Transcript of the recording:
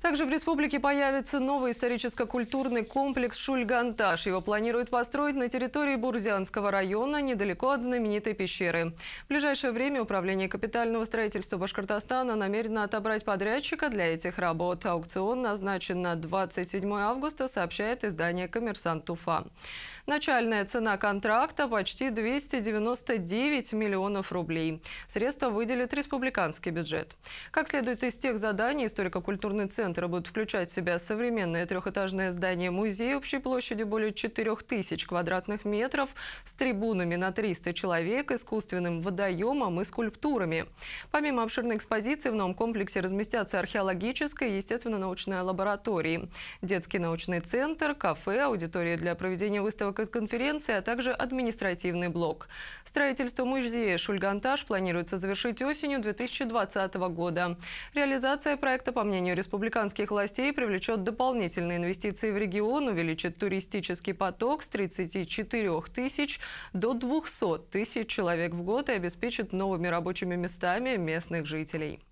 Также в республике появится новый историческо-культурный комплекс «Шульганташ». Его планируют построить на территории Бурзянского района, недалеко от знаменитой пещеры. В ближайшее время Управление капитального строительства Башкортостана намерено отобрать подрядчика для этих работ. Аукцион назначен на 27 августа, сообщает издание «Коммерсант Уфа». Начальная цена контракта – почти 299 миллионов рублей. Средства выделит республиканский бюджет. Как следует из тех заданий, историко-культурный центр центра будут включать в себя современное трехэтажное здание музея общей площадью более 4000 квадратных метров с трибунами на 300 человек, искусственным водоемом и скульптурами. Помимо обширной экспозиции в новом комплексе разместятся археологическая и естественно-научная лаборатории, детский научный центр, кафе, аудитория для проведения выставок и конференций, а также административный блок. Строительство музея «Шульгантаж» планируется завершить осенью 2020 года. Реализация проекта, по мнению республиканцев, американских властей привлечет дополнительные инвестиции в регион, увеличит туристический поток с 34 тысяч до 200 тысяч человек в год и обеспечит новыми рабочими местами местных жителей.